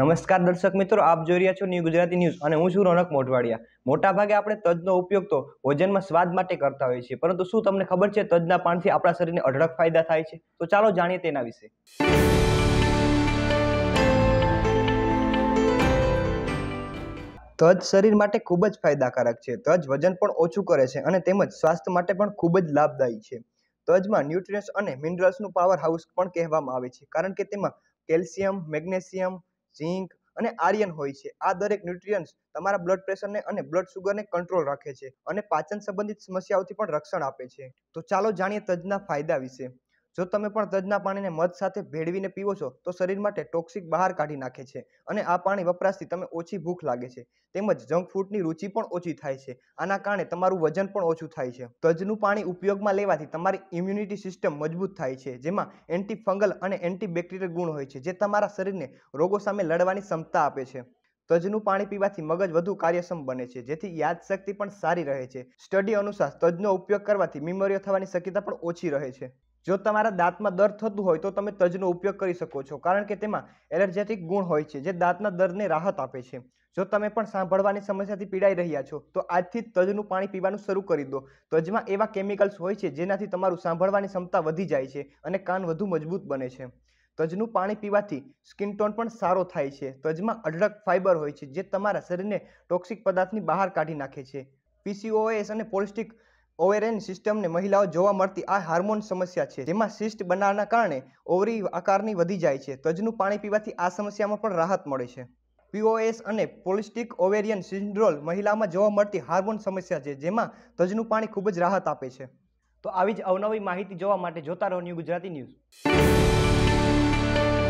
નમસ્કાર દર્શક મિત્રો આપ જોઈ રહ્યા છો ન્યૂ ગુજરાતી ન્યૂઝ અને હું છું રોનક મોટા ભાગે આપણે તજનો ઉપયોગ તો ભોજનમાં સ્વાદ માટે કરતા હોઈએ છીએ પરંતુ શું તમને ખબર છે તજના પાનથી આપણા શરીરને અઢળક ફાયદા થાય છે તો ચાલો જાણીએ તેના વિશે તજ શરીર માટે ખૂબ જ ફાયદાકારક છે તજ વજન પણ ઓછું કરે છે અને તેમજ સ્વાસ્થ્ય માટે પણ ખૂબ જ લાભદાયી છે તજમાં ન્યુટ્રિયન્સ અને મિનરલ્સનું પાવર હાઉસ પણ કહેવામાં આવે છે કારણ કે તેમાં કેલ્શિયમ મેગ્નેશિયમ ઝીંક અને આર્યન હોય છે આ દરેક ન્યુટ્રિયન્ટ્સ તમારા બ્લડ પ્રેશરને અને બ્લડ શુગરને કંટ્રોલ રાખે છે અને પાચન સંબંધિત સમસ્યાઓથી પણ રક્ષણ આપે છે તો ચાલો જાણીએ તજના ફાયદા વિશે જો તમે પણ તજના પાણીને મધ સાથે ભેળવીને પીવો છો તો શરીર માટે ટોક્સિક બહાર કાઢી નાખે છે અને આ પાણી વપરાશથી તમે ઓછી ભૂખ લાગે છે તેમજ જંક ફૂડની રુચિ પણ ઓછી થાય છે આના કારણે તમારું વજન પણ ઓછું થાય છે તજનું પાણી ઉપયોગમાં લેવાથી તમારી ઇમ્યુનિટી સિસ્ટમ મજબૂત થાય છે જેમાં એન્ટી ફંગલ અને બેક્ટેરિયલ ગુણ હોય છે જે તમારા શરીરને રોગો સામે લડવાની ક્ષમતા આપે છે તજનું પાણી પીવાથી મગજ વધુ કાર્યક્ષમ બને છે જેથી યાદશક્તિ પણ સારી રહે છે સ્ટડી અનુસાર તજનો ઉપયોગ કરવાથી બીમારીઓ થવાની શક્યતા પણ ઓછી રહે છે જો તમારા દાંતમાં દર્દ થતું હોય તો તમે તજનો ઉપયોગ કરી શકો છો કારણ કે તેમાં એલર્જેટિક ગુણ હોય છે જે દાંતના દર્દને રાહત આપે છે જો તમે પણ સાંભળવાની સમસ્યાથી પીડાઈ રહ્યા છો તો આજથી તજનું પાણી પીવાનું શરૂ કરી દો તજમાં એવા કેમિકલ્સ હોય છે જેનાથી તમારું સાંભળવાની ક્ષમતા વધી જાય છે અને કાન વધુ મજબૂત બને છે તજનું પાણી પીવાથી સ્કિન ટોન પણ સારો થાય છે તજમાં અઢળક ફાઇબર હોય છે જે તમારા શરીરને ટોક્સિક પદાર્થની બહાર કાઢી નાખે છે પીસીઓએસ અને પોલિસ્ટિક ઓવેરિયન સિસ્ટમને મહિલાઓ જોવા મળતી આ હાર્મોન સમસ્યા છે જેમાં સિસ્ટ બનાવવાના કારણે ઓવરી આકારની વધી જાય છે તજનું પાણી પીવાથી આ સમસ્યામાં પણ રાહત મળે છે પીઓએસ અને પોલિસ્ટિક ઓવેરિયન સિન્ડ્રોલ મહિલામાં જોવા મળતી હાર્મોન સમસ્યા છે જેમાં તજનું પાણી ખૂબ જ રાહત આપે છે તો આવી જ અવનવી માહિતી જોવા માટે જોતા રહો new Gujarati news thank you